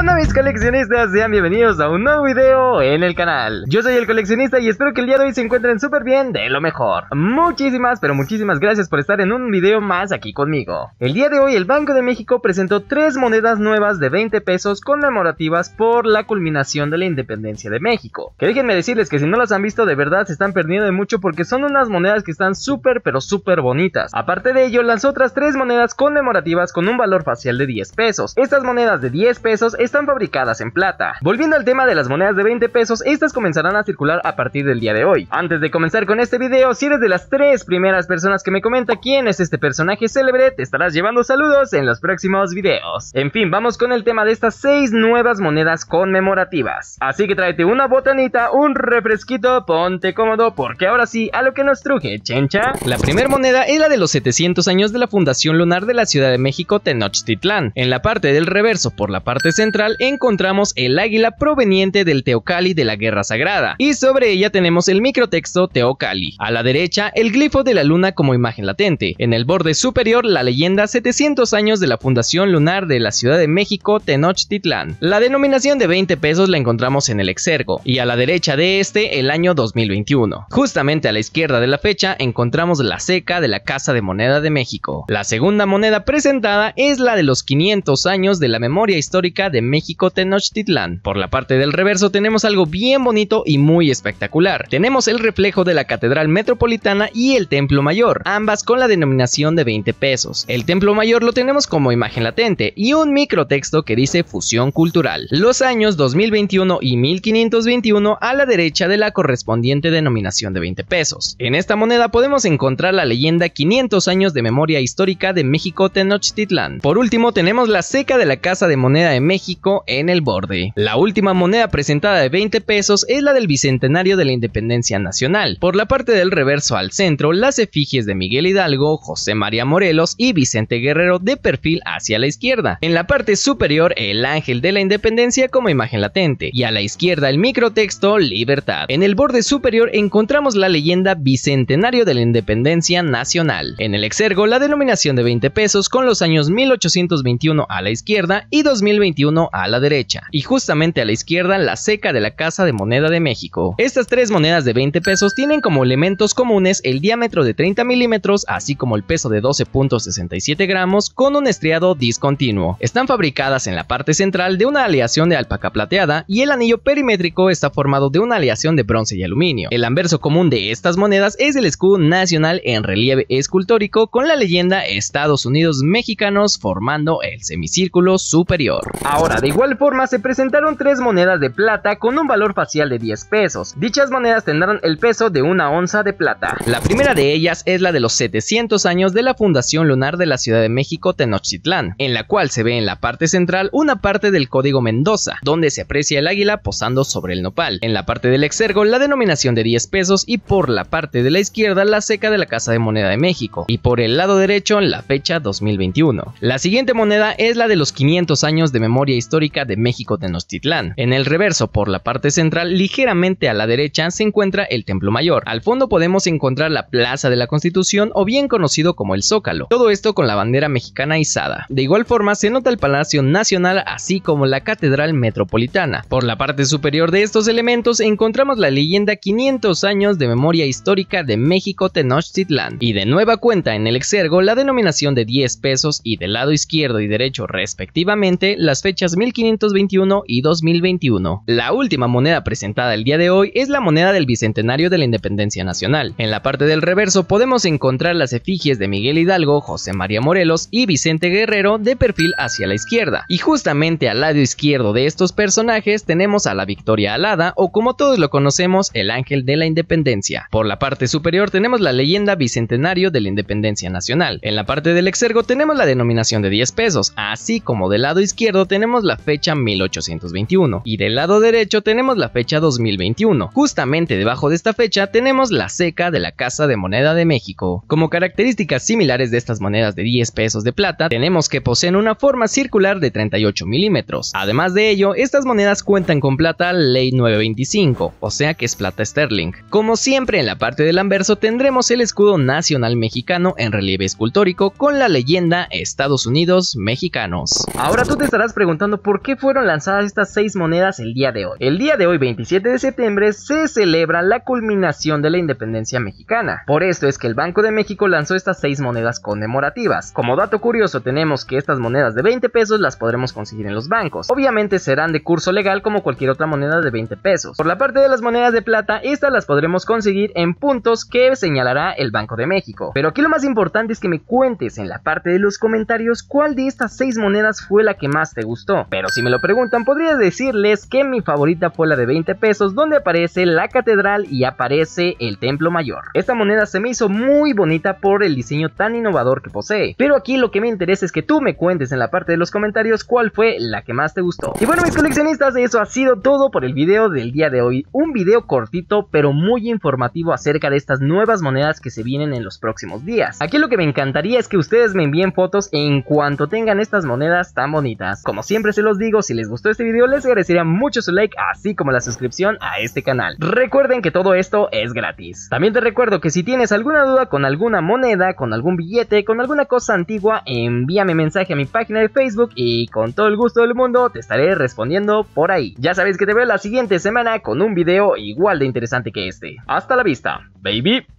hola mis coleccionistas? Sean bienvenidos a un nuevo video en el canal Yo soy el coleccionista y espero que el día de hoy se encuentren súper bien de lo mejor Muchísimas pero muchísimas gracias por estar en un video más aquí conmigo El día de hoy el Banco de México presentó tres monedas nuevas de 20 pesos conmemorativas por la culminación de la independencia de México Que déjenme decirles que si no las han visto de verdad se están perdiendo de mucho porque son unas monedas que están súper pero súper bonitas Aparte de ello lanzó otras tres monedas conmemorativas con un valor facial de 10 pesos Estas monedas de 10 pesos están fabricadas en plata. Volviendo al tema de las monedas de 20 pesos, estas comenzarán a circular a partir del día de hoy. Antes de comenzar con este video, si eres de las tres primeras personas que me comenta quién es este personaje célebre, te estarás llevando saludos en los próximos videos. En fin, vamos con el tema de estas seis nuevas monedas conmemorativas. Así que tráete una botanita, un refresquito, ponte cómodo porque ahora sí, a lo que nos truje, chencha. La primera moneda es la de los 700 años de la Fundación Lunar de la Ciudad de México Tenochtitlán. En la parte del reverso por la parte central encontramos el águila proveniente del Teocali de la Guerra Sagrada, y sobre ella tenemos el microtexto Teocali. A la derecha, el glifo de la luna como imagen latente. En el borde superior, la leyenda 700 años de la fundación lunar de la Ciudad de México, Tenochtitlán. La denominación de 20 pesos la encontramos en el exergo, y a la derecha de este, el año 2021. Justamente a la izquierda de la fecha, encontramos la seca de la Casa de Moneda de México. La segunda moneda presentada es la de los 500 años de la memoria histórica de México Tenochtitlán. Por la parte del reverso tenemos algo bien bonito y muy espectacular. Tenemos el reflejo de la Catedral Metropolitana y el Templo Mayor, ambas con la denominación de 20 pesos. El Templo Mayor lo tenemos como imagen latente y un microtexto que dice fusión cultural. Los años 2021 y 1521 a la derecha de la correspondiente denominación de 20 pesos. En esta moneda podemos encontrar la leyenda 500 años de memoria histórica de México Tenochtitlán. Por último tenemos la seca de la Casa de Moneda de México en el borde. La última moneda presentada de 20 pesos es la del Bicentenario de la Independencia Nacional. Por la parte del reverso al centro, las efigies de Miguel Hidalgo, José María Morelos y Vicente Guerrero de perfil hacia la izquierda. En la parte superior, el ángel de la independencia como imagen latente y a la izquierda el microtexto Libertad. En el borde superior encontramos la leyenda Bicentenario de la Independencia Nacional. En el exergo, la denominación de 20 pesos con los años 1821 a la izquierda y 2021 a la derecha y justamente a la izquierda la seca de la Casa de Moneda de México. Estas tres monedas de 20 pesos tienen como elementos comunes el diámetro de 30 milímetros así como el peso de 12.67 gramos con un estriado discontinuo. Están fabricadas en la parte central de una aleación de alpaca plateada y el anillo perimétrico está formado de una aleación de bronce y aluminio. El anverso común de estas monedas es el escudo nacional en relieve escultórico con la leyenda Estados Unidos mexicanos formando el semicírculo superior. Ahora de igual forma, se presentaron tres monedas de plata con un valor facial de 10 pesos. Dichas monedas tendrán el peso de una onza de plata. La primera de ellas es la de los 700 años de la Fundación Lunar de la Ciudad de México Tenochtitlán, en la cual se ve en la parte central una parte del código Mendoza, donde se aprecia el águila posando sobre el nopal. En la parte del exergo, la denominación de 10 pesos y por la parte de la izquierda, la seca de la Casa de Moneda de México y por el lado derecho, la fecha 2021. La siguiente moneda es la de los 500 años de memoria histórica de México Tenochtitlán. En el reverso, por la parte central, ligeramente a la derecha, se encuentra el Templo Mayor. Al fondo podemos encontrar la Plaza de la Constitución o bien conocido como el Zócalo. Todo esto con la bandera mexicana izada. De igual forma, se nota el Palacio Nacional así como la Catedral Metropolitana. Por la parte superior de estos elementos encontramos la leyenda 500 años de memoria histórica de México Tenochtitlán. Y de nueva cuenta en el exergo la denominación de 10 pesos y del lado izquierdo y derecho respectivamente las fechas 1521 y 2021. La última moneda presentada el día de hoy es la moneda del Bicentenario de la Independencia Nacional. En la parte del reverso podemos encontrar las efigies de Miguel Hidalgo, José María Morelos y Vicente Guerrero de perfil hacia la izquierda. Y justamente al lado izquierdo de estos personajes tenemos a la Victoria Alada o como todos lo conocemos, el Ángel de la Independencia. Por la parte superior tenemos la leyenda Bicentenario de la Independencia Nacional. En la parte del exergo tenemos la denominación de 10 pesos, así como del lado izquierdo tenemos la fecha 1821 y del lado derecho tenemos la fecha 2021. Justamente debajo de esta fecha tenemos la seca de la Casa de Moneda de México. Como características similares de estas monedas de 10 pesos de plata, tenemos que poseen una forma circular de 38 milímetros. Además de ello, estas monedas cuentan con plata ley 925, o sea que es plata sterling. Como siempre en la parte del anverso tendremos el escudo nacional mexicano en relieve escultórico con la leyenda Estados Unidos mexicanos. Ahora tú te estarás preguntando por qué fueron lanzadas estas seis monedas el día de hoy. El día de hoy, 27 de septiembre, se celebra la culminación de la independencia mexicana. Por esto es que el Banco de México lanzó estas seis monedas conmemorativas. Como dato curioso, tenemos que estas monedas de 20 pesos las podremos conseguir en los bancos. Obviamente serán de curso legal como cualquier otra moneda de 20 pesos. Por la parte de las monedas de plata, estas las podremos conseguir en puntos que señalará el Banco de México. Pero aquí lo más importante es que me cuentes en la parte de los comentarios cuál de estas seis monedas fue la que más te gustó. Pero si me lo preguntan, podría decirles que mi favorita fue la de 20 pesos, donde aparece la catedral y aparece el templo mayor. Esta moneda se me hizo muy bonita por el diseño tan innovador que posee. Pero aquí lo que me interesa es que tú me cuentes en la parte de los comentarios cuál fue la que más te gustó. Y bueno, mis coleccionistas, eso ha sido todo por el video del día de hoy. Un video cortito, pero muy informativo acerca de estas nuevas monedas que se vienen en los próximos días. Aquí lo que me encantaría es que ustedes me envíen fotos en cuanto tengan estas monedas tan bonitas. Como siempre, se los digo, si les gustó este video les agradecería mucho su like, así como la suscripción a este canal. Recuerden que todo esto es gratis. También te recuerdo que si tienes alguna duda con alguna moneda, con algún billete, con alguna cosa antigua, envíame mensaje a mi página de Facebook y con todo el gusto del mundo te estaré respondiendo por ahí. Ya sabéis que te veo la siguiente semana con un video igual de interesante que este. Hasta la vista, baby.